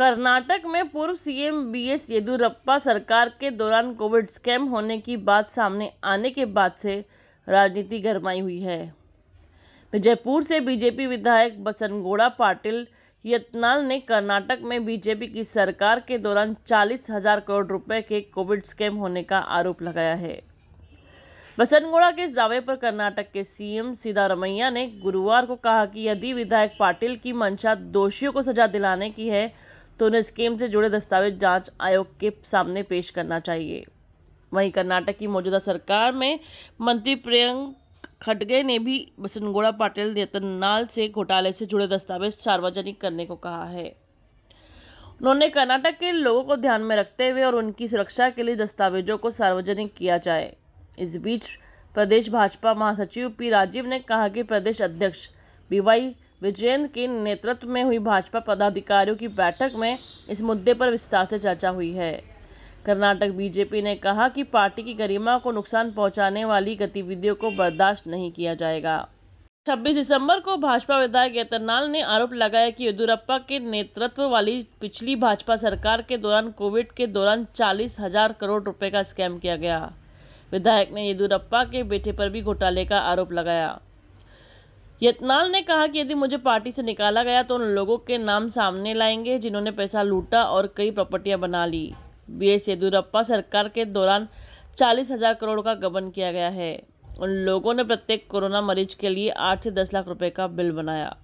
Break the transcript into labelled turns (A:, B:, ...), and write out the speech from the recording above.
A: कर्नाटक में पूर्व CM BS Yediyurappa सरकार के दौरान कोविड स्कैम होने की बात सामने आने के बाद से राजनीति गरमाई हुई है विजयपुर से बीजेपी विधायक बसनगोड़ा पाटिल यतनाल ने कर्नाटक में बीजेपी की सरकार के दौरान चालीस हजार करोड़ रुपए के कोविड स्कैम होने का आरोप लगाया है बसनगोड़ा के इस दावे पर कर्नाटक के सीएम सिद्धारमैया ने गुरुवार को कहा कि यदि विधायक पाटिल की मंशा दोषियों को सजा दिलाने की है तो उन्हें स्कीम से जुड़े दस्तावेज जांच आयोग के सामने पेश करना चाहिए वहीं कर्नाटक की मौजूदा सरकार में मंत्री प्रियंक खड़गे ने भी बसनगोड़ा पाटिल नेतन्नाल से घोटाले से जुड़े दस्तावेज सार्वजनिक करने को कहा है उन्होंने कर्नाटक के लोगों को ध्यान में रखते हुए और उनकी सुरक्षा के लिए दस्तावेजों को सार्वजनिक किया जाए इस बीच प्रदेश भाजपा महासचिव पी राजीव ने कहा कि प्रदेश अध्यक्ष बी वाई विजयन के नेतृत्व में हुई भाजपा पदाधिकारियों की बैठक में इस मुद्दे पर विस्तार से चर्चा हुई है कर्नाटक बीजेपी ने कहा कि पार्टी की गरिमा को नुकसान पहुंचाने वाली गतिविधियों को बर्दाश्त नहीं किया जाएगा 26 दिसंबर को भाजपा विधायक यतनाल ने आरोप लगाया कि येदुरप्पा के नेतृत्व वाली पिछली भाजपा सरकार के दौरान कोविड के दौरान चालीस हजार करोड़ रुपए का स्कैम किया गया विधायक ने येदुरप्पा के बेटे पर भी घोटाले का आरोप लगाया यतनाल ने कहा कि यदि मुझे पार्टी से निकाला गया तो उन लोगों के नाम सामने लाएंगे जिन्होंने पैसा लूटा और कई प्रॉपर्टियां बना ली बी एस येदुरप्पा सरकार के दौरान चालीस हजार करोड़ का गबन किया गया है उन लोगों ने प्रत्येक कोरोना मरीज के लिए आठ से दस लाख रुपए का बिल बनाया